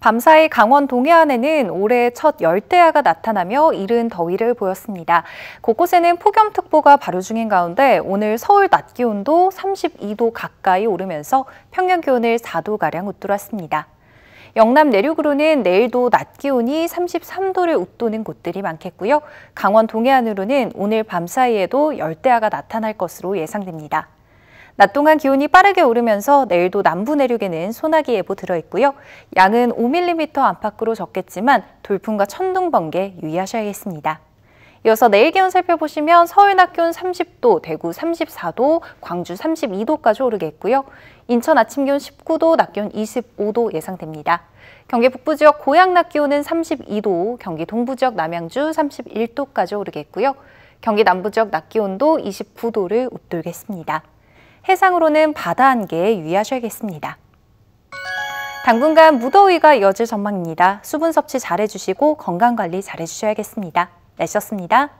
밤사이 강원 동해안에는 올해 첫 열대야가 나타나며 이른 더위를 보였습니다. 곳곳에는 폭염특보가 발효 중인 가운데 오늘 서울 낮 기온도 32도 가까이 오르면서 평년 기온을 4도가량 웃돌았습니다. 영남 내륙으로는 내일도 낮 기온이 33도를 웃도는 곳들이 많겠고요. 강원 동해안으로는 오늘 밤 사이에도 열대야가 나타날 것으로 예상됩니다. 낮 동안 기온이 빠르게 오르면서 내일도 남부 내륙에는 소나기 예보 들어있고요. 양은 5mm 안팎으로 적겠지만 돌풍과 천둥 번개 유의하셔야겠습니다. 이어서 내일 기온 살펴보시면 서울 낮 기온 30도, 대구 34도, 광주 32도까지 오르겠고요. 인천 아침 기온 19도, 낮 기온 25도 예상됩니다. 경기 북부 지역 고향낮 기온은 32도, 경기 동부 지역 남양주 31도까지 오르겠고요. 경기 남부 지역 낮 기온도 29도를 웃돌겠습니다. 해상으로는 바다 안개에 유의하셔야겠습니다. 당분간 무더위가 이어질 전망입니다. 수분 섭취 잘해주시고 건강관리 잘해주셔야겠습니다. 내셨습니다